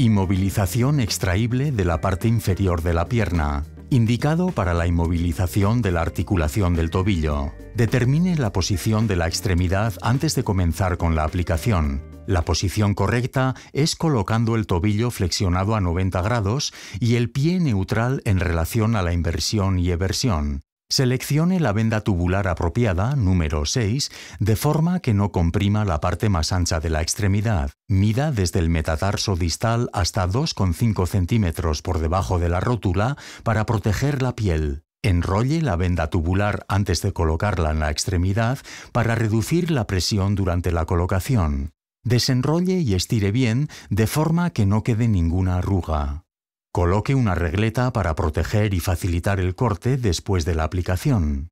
Inmovilización extraíble de la parte inferior de la pierna. Indicado para la inmovilización de la articulación del tobillo. Determine la posición de la extremidad antes de comenzar con la aplicación. La posición correcta es colocando el tobillo flexionado a 90 grados y el pie neutral en relación a la inversión y eversión. Seleccione la venda tubular apropiada, número 6, de forma que no comprima la parte más ancha de la extremidad. Mida desde el metatarso distal hasta 2,5 centímetros por debajo de la rótula para proteger la piel. Enrolle la venda tubular antes de colocarla en la extremidad para reducir la presión durante la colocación. Desenrolle y estire bien de forma que no quede ninguna arruga. Coloque una regleta para proteger y facilitar el corte después de la aplicación.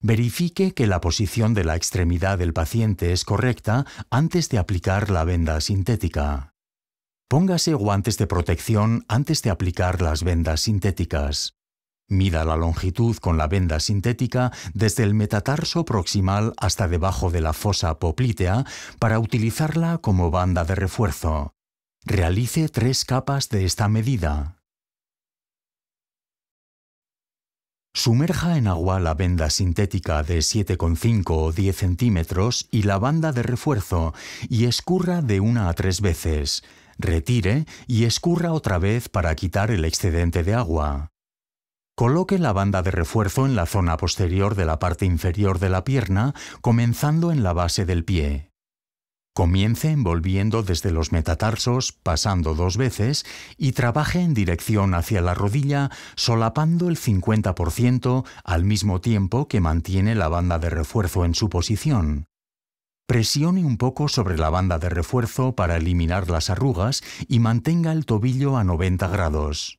Verifique que la posición de la extremidad del paciente es correcta antes de aplicar la venda sintética. Póngase guantes de protección antes de aplicar las vendas sintéticas. Mida la longitud con la venda sintética desde el metatarso proximal hasta debajo de la fosa poplítea para utilizarla como banda de refuerzo. Realice tres capas de esta medida. Sumerja en agua la venda sintética de 7,5 o 10 centímetros y la banda de refuerzo y escurra de una a tres veces. Retire y escurra otra vez para quitar el excedente de agua. Coloque la banda de refuerzo en la zona posterior de la parte inferior de la pierna, comenzando en la base del pie. Comience envolviendo desde los metatarsos, pasando dos veces, y trabaje en dirección hacia la rodilla, solapando el 50% al mismo tiempo que mantiene la banda de refuerzo en su posición. Presione un poco sobre la banda de refuerzo para eliminar las arrugas y mantenga el tobillo a 90 grados.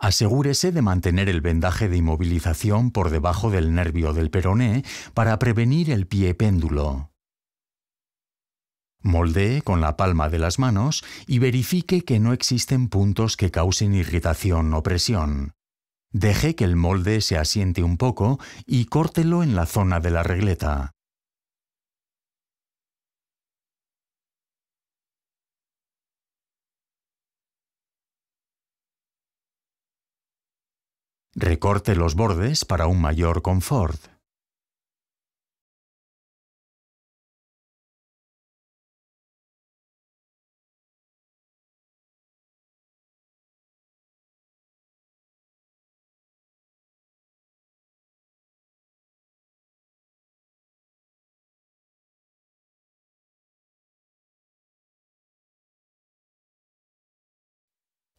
Asegúrese de mantener el vendaje de inmovilización por debajo del nervio del peroné para prevenir el pie péndulo. Moldee con la palma de las manos y verifique que no existen puntos que causen irritación o presión. Deje que el molde se asiente un poco y córtelo en la zona de la regleta. Recorte los bordes para un mayor confort.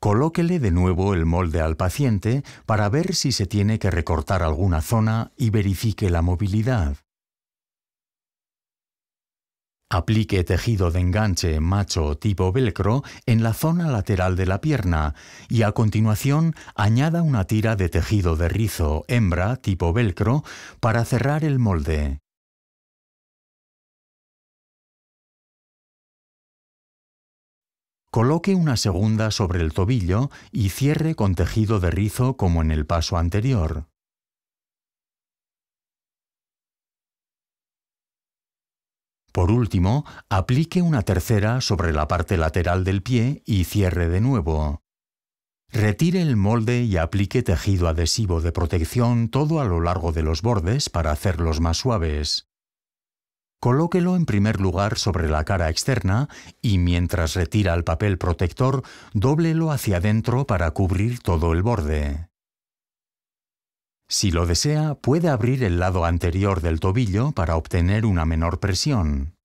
Colóquele de nuevo el molde al paciente para ver si se tiene que recortar alguna zona y verifique la movilidad. Aplique tejido de enganche macho tipo velcro en la zona lateral de la pierna y a continuación añada una tira de tejido de rizo hembra tipo velcro para cerrar el molde. Coloque una segunda sobre el tobillo y cierre con tejido de rizo como en el paso anterior. Por último, aplique una tercera sobre la parte lateral del pie y cierre de nuevo. Retire el molde y aplique tejido adhesivo de protección todo a lo largo de los bordes para hacerlos más suaves. Colóquelo en primer lugar sobre la cara externa y mientras retira el papel protector, dóblelo hacia adentro para cubrir todo el borde. Si lo desea, puede abrir el lado anterior del tobillo para obtener una menor presión.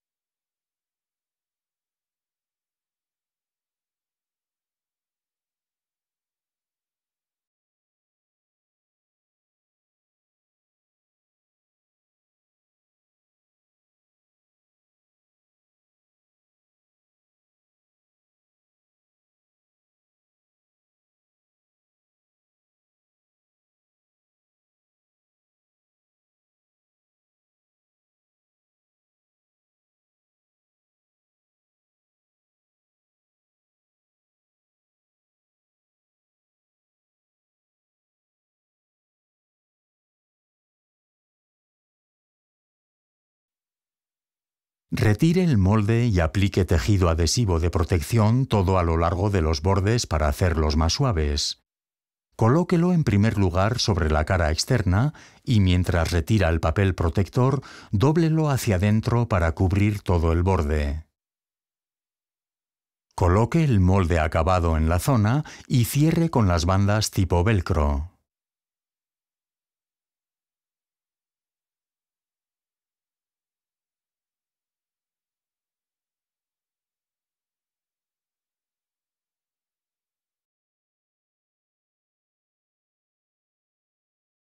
Retire el molde y aplique tejido adhesivo de protección todo a lo largo de los bordes para hacerlos más suaves. Colóquelo en primer lugar sobre la cara externa y mientras retira el papel protector, dóblelo hacia adentro para cubrir todo el borde. Coloque el molde acabado en la zona y cierre con las bandas tipo velcro.